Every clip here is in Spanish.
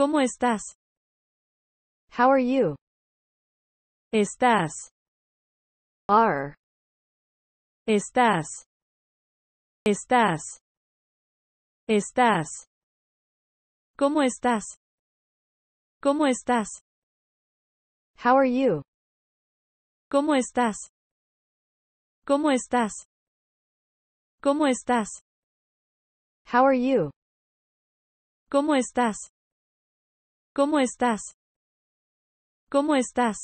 ¿Cómo estás? How are you? Estás. Are. Estás. Estás. Estás. ¿Cómo estás? ¿Cómo estás? How are you? ¿Cómo estás? ¿Cómo estás? ¿Cómo estás? How are you? ¿Cómo estás? ¿Cómo estás? ¿Cómo estás?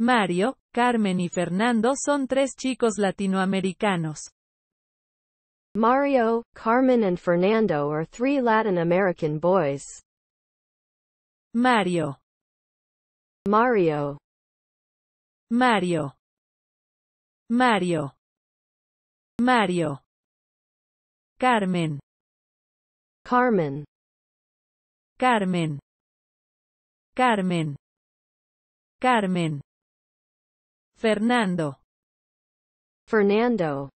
Mario, Carmen y Fernando son tres chicos latinoamericanos. Mario, Carmen and Fernando are three Latin American boys. Mario. Mario. Mario. Mario. Mario. Carmen. Carmen. Carmen. Carmen. Carmen. Fernando. Fernando.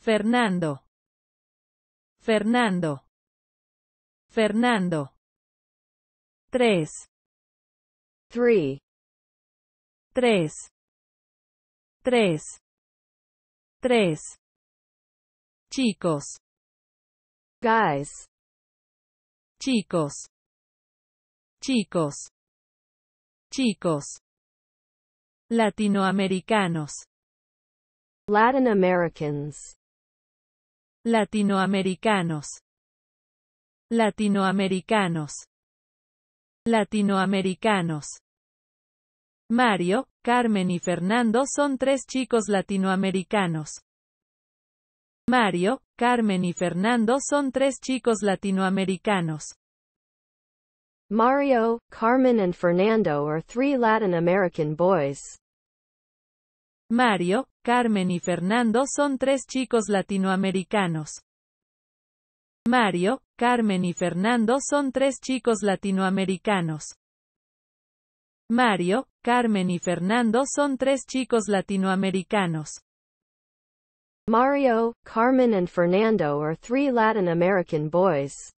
Fernando. Fernando. Fernando. Tres. Tres. Tres. Tres. Chicos. Guys chicos, chicos, chicos, latinoamericanos, Latin Americans, latinoamericanos, latinoamericanos, latinoamericanos. Mario, Carmen y Fernando son tres chicos latinoamericanos. Mario, Carmen y Fernando son tres chicos latinoamericanos. Mario, Carmen y Fernando are three Latin American boys. Mario, Carmen y Fernando son tres chicos latinoamericanos. Mario, Carmen y Fernando son tres chicos latinoamericanos. Mario, Carmen y Fernando son tres chicos latinoamericanos. Mario, Carmen and Fernando are three Latin American boys.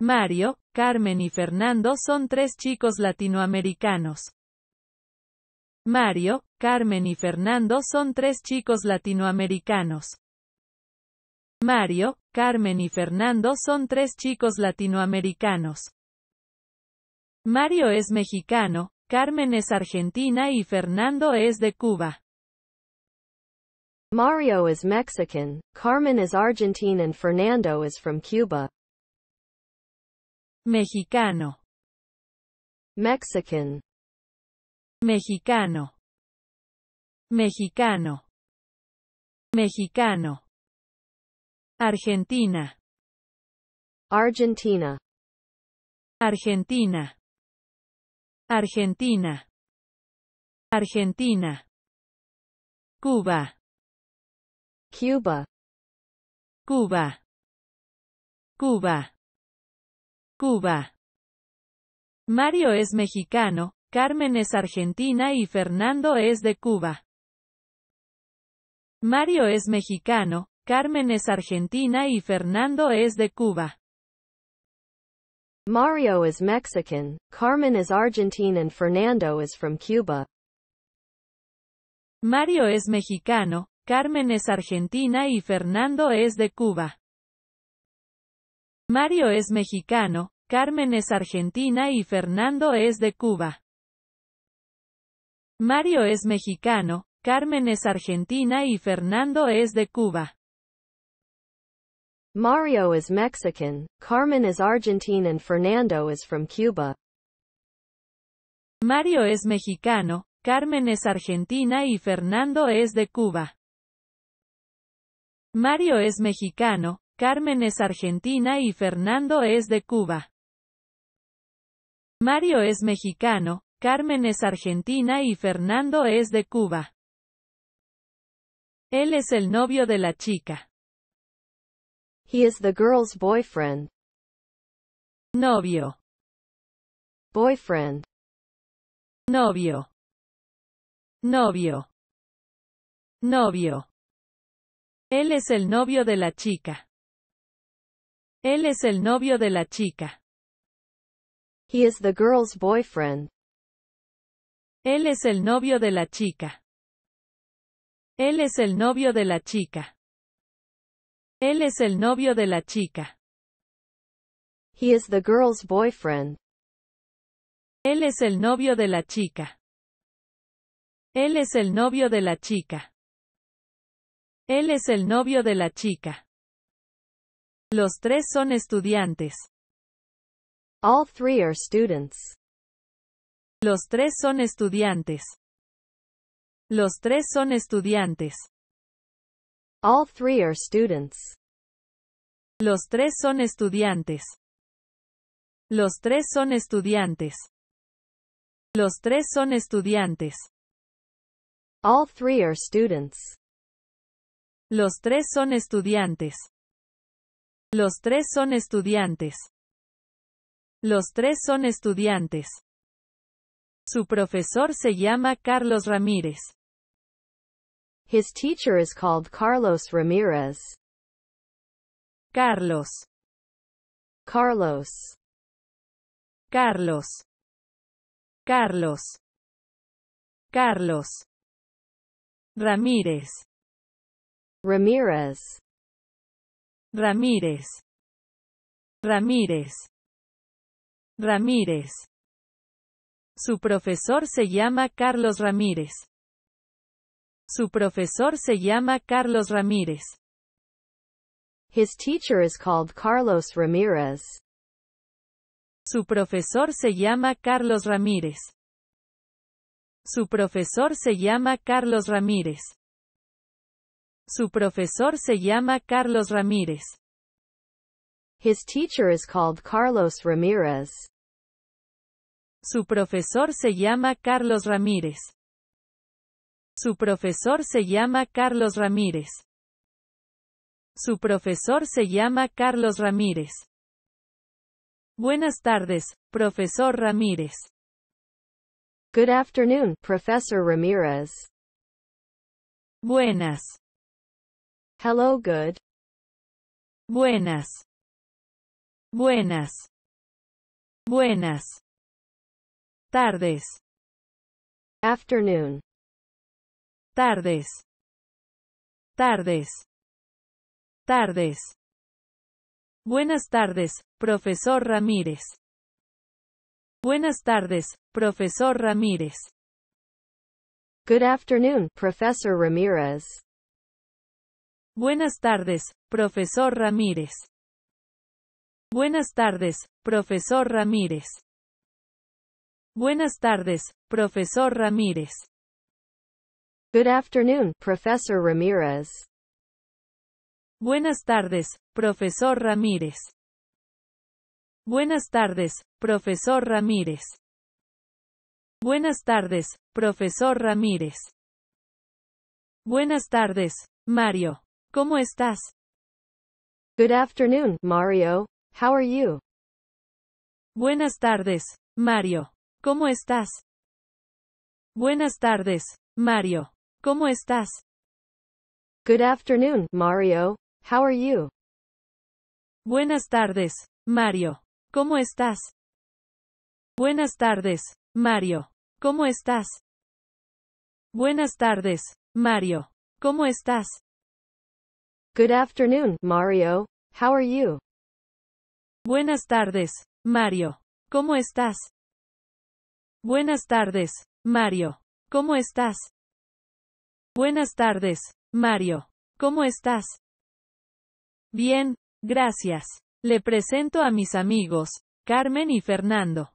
Mario, Carmen y Fernando son tres chicos latinoamericanos. Mario, Carmen y Fernando son tres chicos latinoamericanos. Mario, Carmen y Fernando son tres chicos latinoamericanos. Mario es mexicano, Carmen es argentina y Fernando es de Cuba. Mario is Mexican, Carmen is Argentine and Fernando is from Cuba. Mexicano. Mexican. Mexicano. Mexicano. Mexicano. Argentina. Argentina. Argentina. Argentina. Argentina. Cuba. Cuba Cuba Cuba Cuba Mario es mexicano, Carmen es argentina y Fernando es de Cuba. Mario es mexicano, Carmen es argentina y Fernando es de Cuba. Mario is Mexican, Carmen is Argentine and Fernando is from Cuba. Mario es mexicano, Carmen es argentina y Fernando es de Cuba. Mario es mexicano, Carmen es argentina y Fernando es de Cuba. Mario es mexicano, Carmen es argentina y Fernando es de Cuba. Mario is Mexican, Carmen is Argentine and Fernando is from Cuba. Mario es mexicano, Carmen es argentina y Fernando es de Cuba. Mario es mexicano, Carmen es argentina y Fernando es de Cuba. Mario es mexicano, Carmen es argentina y Fernando es de Cuba. Él es el novio de la chica. He is the girl's boyfriend. Novio. Boyfriend. Novio. Novio. Novio. Él es el novio de la chica. Él es el novio de la chica. He is the girl's boyfriend. Él es el novio de la chica. Él es el novio de la chica. Él es el novio de la chica. He is the girl's boyfriend. Él es el novio de la chica. Él es el novio de la chica. Él es el novio de la chica. Los tres son estudiantes. All three are students. Los tres son estudiantes. Los tres son estudiantes. All three are students. Los tres son estudiantes. Los tres son estudiantes. Los tres son estudiantes. All three are students. Los tres son estudiantes. Los tres son estudiantes. Los tres son estudiantes. Su profesor se llama Carlos Ramírez. His teacher is called Carlos ramírez Carlos. Carlos. Carlos. Carlos. Carlos. Ramírez. Ramírez Ramírez Ramírez Ramírez Su profesor se llama Carlos Ramírez. Su profesor se llama Carlos Ramírez. His teacher is called Carlos Ramírez. Su profesor se llama Carlos Ramírez. Su profesor se llama Carlos Ramírez. Su profesor se llama Carlos Ramírez. His teacher is called Carlos Ramírez. Su profesor se llama Carlos Ramírez. Su profesor se llama Carlos Ramírez. Su profesor se llama Carlos Ramírez. Buenas tardes, profesor Ramírez. Good afternoon, Profesor Ramírez. Buenas. Hello good. Buenas. Buenas. Buenas. Tardes. Afternoon. Tardes. Tardes. Tardes. Buenas tardes, profesor Ramírez. Buenas tardes, profesor Ramírez. Good afternoon, Professor Ramirez. Buenas tardes, profesor Ramírez. Buenas tardes, profesor Ramírez. Buenas tardes, profesor Ramírez. Good afternoon, profesor Ramírez. Buenas tardes, profesor Ramírez. Buenas tardes, profesor Ramírez. Buenas tardes, profesor Ramírez. Buenas tardes, Mario. ¿Cómo estás? Good afternoon, Mario. How are you? Buenas tardes, Mario. ¿Cómo estás? Buenas tardes, Mario. ¿Cómo estás? Good afternoon, Mario. How are you? Buenas tardes, Mario. ¿Cómo estás? Buenas tardes, Mario. ¿Cómo estás? Buenas tardes, Mario. ¿Cómo estás? Good afternoon, Mario. How are you? Buenas tardes, Mario. ¿Cómo estás? Buenas tardes, Mario. ¿Cómo estás? Buenas tardes, Mario. ¿Cómo estás? Bien, gracias. Le presento a mis amigos, Carmen y Fernando.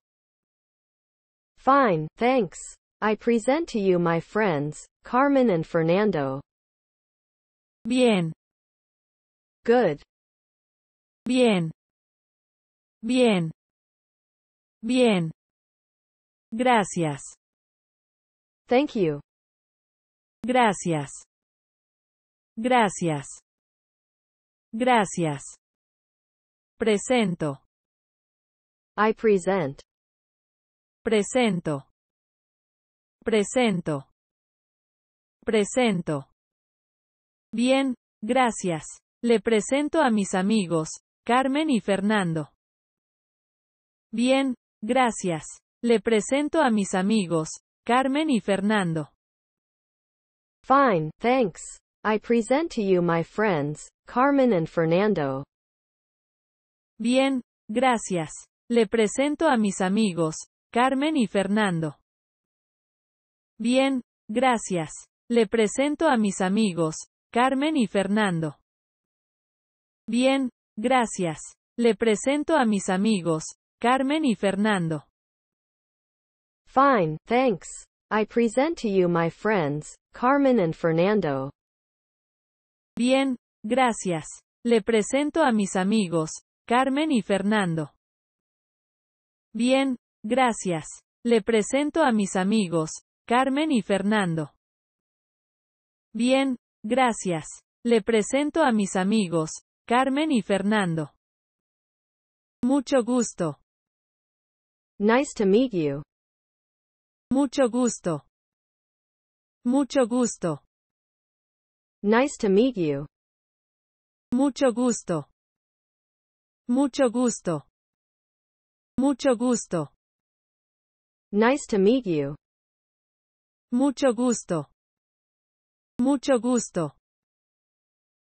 Fine, thanks. I present to you my friends, Carmen and Fernando. Bien, Good. Bien. Bien. Bien. Gracias. Thank you. Gracias. Gracias. Gracias. Presento. I present. Presento. Presento. Presento. Bien, gracias. Le presento a mis amigos, Carmen y Fernando. Bien, gracias. Le presento a mis amigos, Carmen y Fernando. Fine, thanks. I present to you my friends, Carmen and Fernando. Bien, gracias. Le presento a mis amigos, Carmen y Fernando. Bien, gracias. Le presento a mis amigos, Carmen y Fernando. Bien, gracias. Le presento a mis amigos, Carmen y Fernando. Fine, thanks. I present to you my friends, Carmen and Fernando. Bien, gracias. Le presento a mis amigos, Carmen y Fernando. Bien, gracias. Le presento a mis amigos, Carmen y Fernando. Bien, gracias. Le presento a mis amigos, Carmen y Fernando. Mucho gusto. Nice to meet you. Mucho gusto. Mucho gusto. Nice to meet you. Mucho gusto. Mucho gusto. Mucho gusto. Nice to meet you. Mucho gusto. Mucho gusto.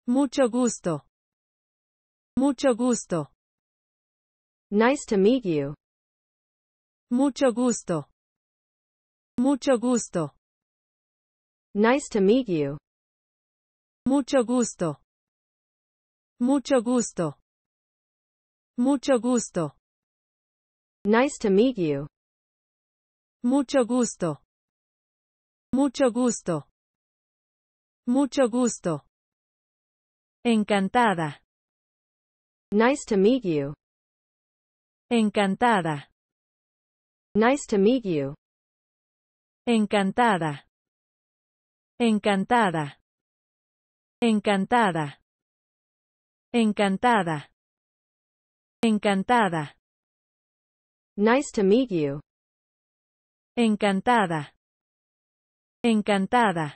Mucho gusto. Mucho gusto. Nice to meet you. Mucho gusto. Mucho gusto. Nice to meet you. Mucho gusto. Mucho gusto. Mucho gusto. Nice to meet you. Mucho gusto. Mucho gusto. Mucho gusto. Encantada. Nice to meet you. Encantada. Nice to meet you. Encantada. Encantada. Encantada. Encantada. Encantada. Nice to meet you. Encantada. Encantada.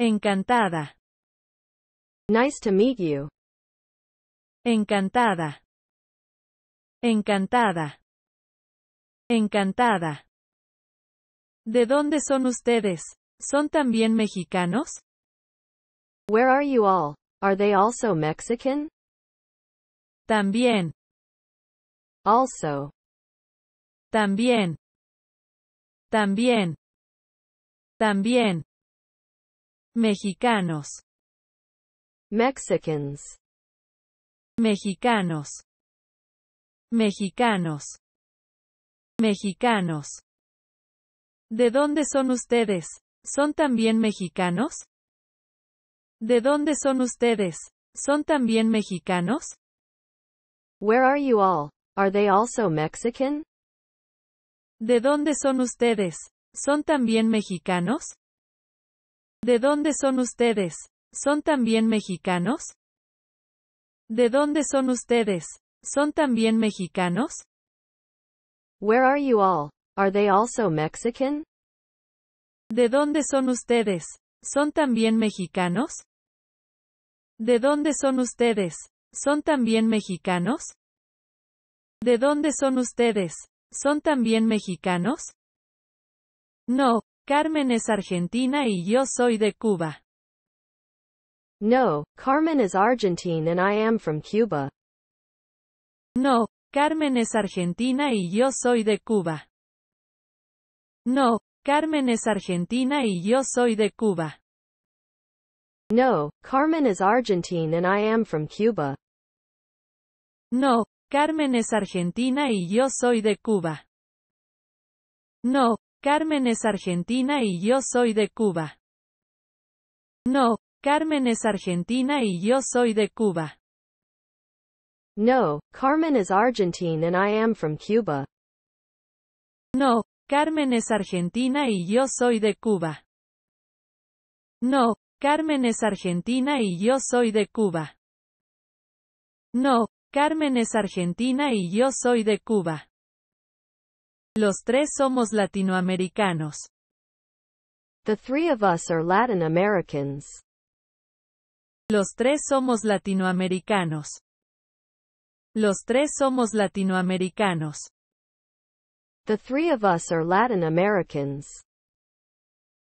Encantada. Nice to meet you. Encantada. Encantada. Encantada. ¿De dónde son ustedes? ¿Son también mexicanos? Where are you all? Are they also Mexican? También. Also. También. También. También. Mexicanos. Mexicans mexicanos, mexicanos, mexicanos. ¿De dónde son ustedes? ¿Son también mexicanos? ¿De dónde son ustedes? ¿Son también mexicanos? Where are you all? Are they also Mexican? ¿De dónde son ustedes? ¿Son también mexicanos? ¿De dónde son ustedes? ¿Son también mexicanos? ¿De dónde son ustedes? ¿Son también mexicanos? Where are you all? Are they also Mexican? ¿De dónde son ustedes? ¿Son también mexicanos? ¿De dónde son ustedes? ¿Son también mexicanos? ¿De dónde son ustedes? ¿Son también mexicanos? No, Carmen es argentina y yo soy de Cuba. No, Carmen is Argentine and I am from Cuba. No, Carmen es argentina y yo soy de Cuba. No, Carmen es argentina y yo soy de Cuba. No, Carmen is Argentine and I am from Cuba. No, Carmen es argentina y yo soy de Cuba. No, Carmen es argentina y yo soy de Cuba. No, Carmen es argentina y yo soy de Cuba. No, Carmen is Argentine and I am from Cuba. No, Carmen es argentina y yo soy de Cuba. No, Carmen es argentina y yo soy de Cuba. No, Carmen es argentina y yo soy de Cuba. Los tres somos latinoamericanos. The three of us are Latin Americans. Los tres somos latinoamericanos. Los tres somos latinoamericanos. The three of us are Latin Americans.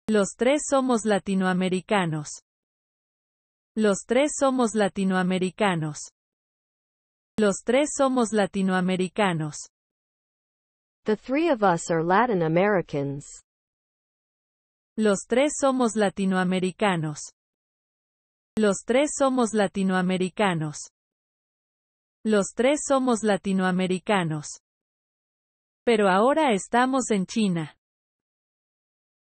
Los tres somos latinoamericanos. Los tres somos latinoamericanos. Los tres somos latinoamericanos. The three of us are Latin Americans. Los tres somos latinoamericanos. Los tres somos latinoamericanos. Los tres somos latinoamericanos. Pero ahora estamos en China.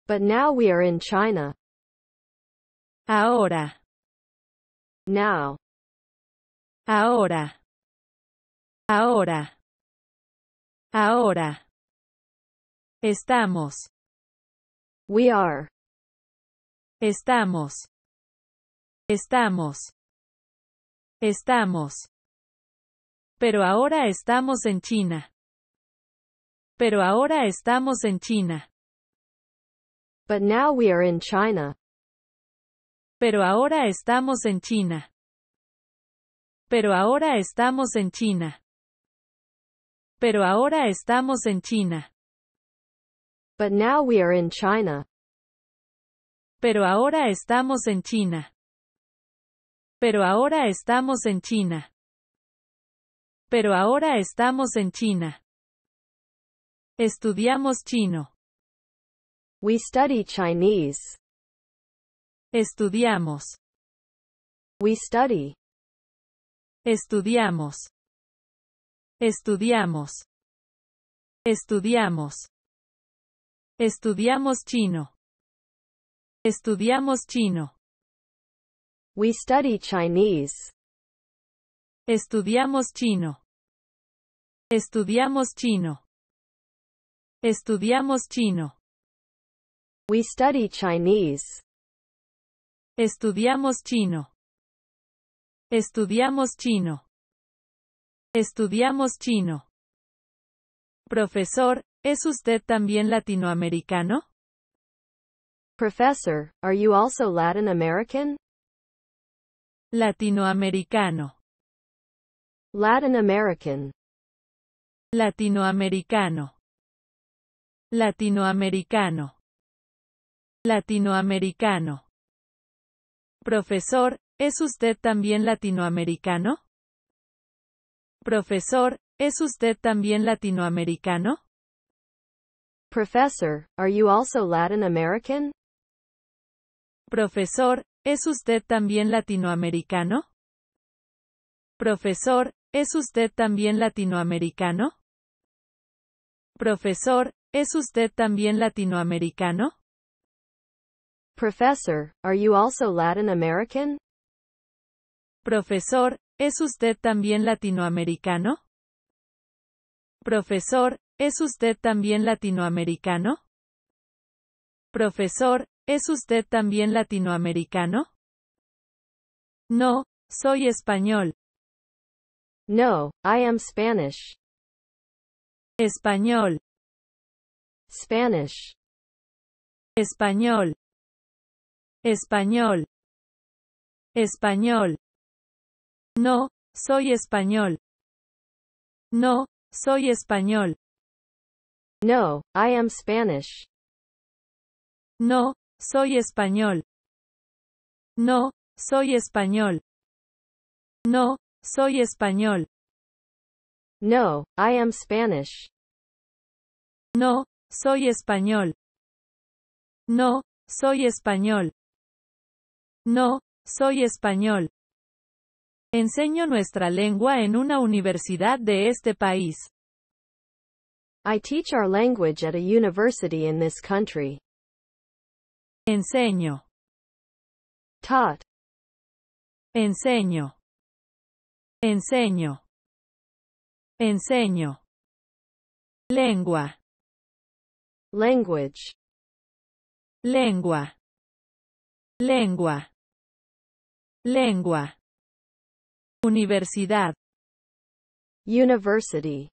But now we are in China. Ahora. Now. Ahora. Ahora. Ahora. Estamos. We are. Estamos. Estamos. Estamos. Pero ahora estamos en China. Pero ahora estamos en China. But now we are in China. Pero ahora estamos en China. Pero ahora estamos en China. Pero ahora estamos en China. But now we are in China. Pero ahora estamos en China. Pero ahora estamos en China. Pero ahora estamos en China. Estudiamos chino. We study Chinese. Estudiamos. We study. Estudiamos. Estudiamos. Estudiamos. Estudiamos chino. Estudiamos chino. We study Chinese. Estudiamos chino. Estudiamos chino. Estudiamos chino. We study Chinese. Estudiamos chino. Estudiamos chino. Estudiamos chino. Profesor, ¿es usted también latinoamericano? Profesor, are you also Latin American? Latinoamericano. Latin American. Latinoamericano. Latinoamericano. Latinoamericano. Profesor, ¿es usted también latinoamericano? Profesor, ¿es usted también latinoamericano? Professor, are you also Latin American? Profesor, ¿Es usted también latinoamericano? Profesor, ¿es usted también latinoamericano? Profesor, ¿es usted también latinoamericano? Profesor, ¿ are you also American? Profesor, ¿es usted también latinoamericano? Profesor, ¿es usted también latinoamericano? Profesor, ¿Es usted también latinoamericano? No, soy español. No, I am Spanish. Español. Spanish. Español. Español. Español. No, soy español. No, soy español. No, I am Spanish. No, soy español. No, soy español. No, soy español. No, I am Spanish. No, soy español. No, soy español. No, soy español. Enseño nuestra lengua en una universidad de este país. I teach our language at a university in this country. Enseño. Taught. Enseño. Enseño. Enseño. Lengua. Language. Lengua. Lengua. Lengua. Universidad. University.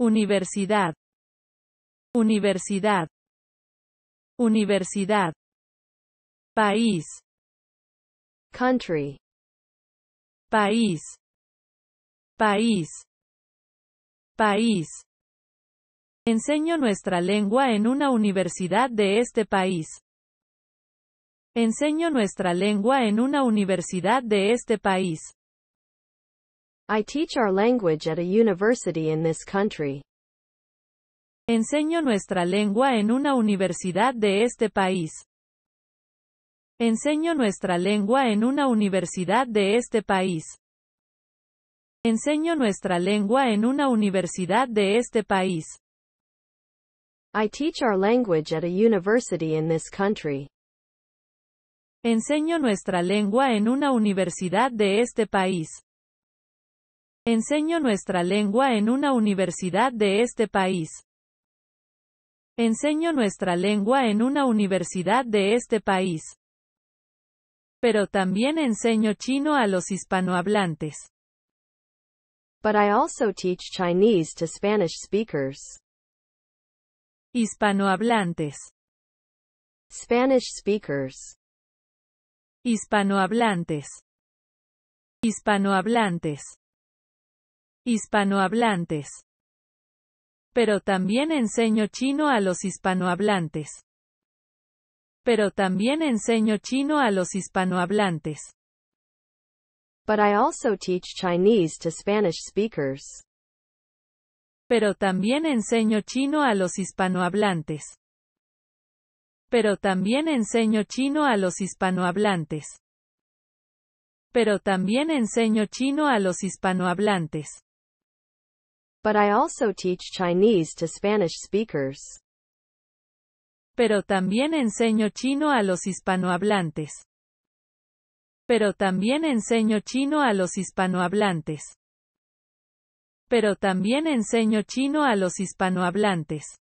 Universidad. Universidad. Universidad. País. Country. País. País. País. Enseño nuestra lengua en una universidad de este país. Enseño nuestra lengua en una universidad de este país. I teach our language at a university in this country. Enseño nuestra lengua en una universidad de este país. Enseño nuestra lengua en una universidad de este país. Enseño nuestra lengua en una universidad de este país. I teach our language at a university in this country. Enseño nuestra lengua en una universidad de este país. Enseño nuestra lengua en una universidad de este país. Enseño nuestra lengua en una universidad de este país. Pero también enseño chino a los hispanohablantes. But I also teach Chinese to Spanish speakers. Hispanohablantes. Spanish speakers. Hispanohablantes. Hispanohablantes. Hispanohablantes. Pero también enseño chino a los hispanohablantes. Pero también enseño chino a los hispanohablantes. Chinese Pero también enseño chino a los hispanohablantes. Pero también enseño chino a los hispanohablantes. Pero también enseño chino a los hispanohablantes. But I also teach Chinese to Spanish speakers. Pero también enseño chino a los hispanohablantes. Pero también enseño chino a los hispanohablantes. Pero también enseño chino a los hispanohablantes.